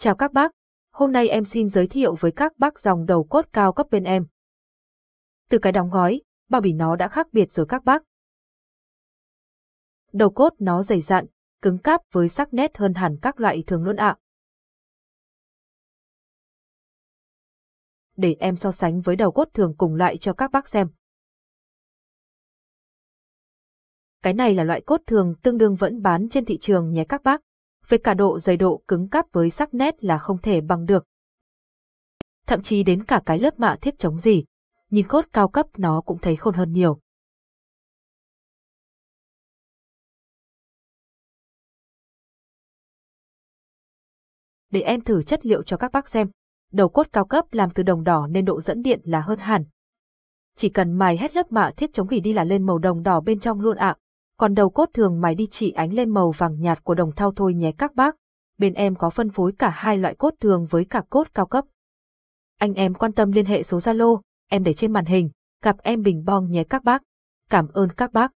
Chào các bác, hôm nay em xin giới thiệu với các bác dòng đầu cốt cao cấp bên em. Từ cái đóng gói, bao bì nó đã khác biệt rồi các bác. Đầu cốt nó dày dặn, cứng cáp với sắc nét hơn hẳn các loại thường luôn ạ. Để em so sánh với đầu cốt thường cùng loại cho các bác xem. Cái này là loại cốt thường tương đương vẫn bán trên thị trường nhé các bác về cả độ dày độ cứng cáp với sắc nét là không thể bằng được. Thậm chí đến cả cái lớp mạ thiết chống gì, nhìn cốt cao cấp nó cũng thấy khôn hơn nhiều. Để em thử chất liệu cho các bác xem, đầu cốt cao cấp làm từ đồng đỏ nên độ dẫn điện là hơn hẳn. Chỉ cần mài hết lớp mạ thiết chống gỉ đi là lên màu đồng đỏ bên trong luôn ạ. À còn đầu cốt thường mài đi chỉ ánh lên màu vàng nhạt của đồng thau thôi nhé các bác. Bên em có phân phối cả hai loại cốt thường với cả cốt cao cấp. Anh em quan tâm liên hệ số Zalo, em để trên màn hình, gặp em bình bong nhé các bác. Cảm ơn các bác.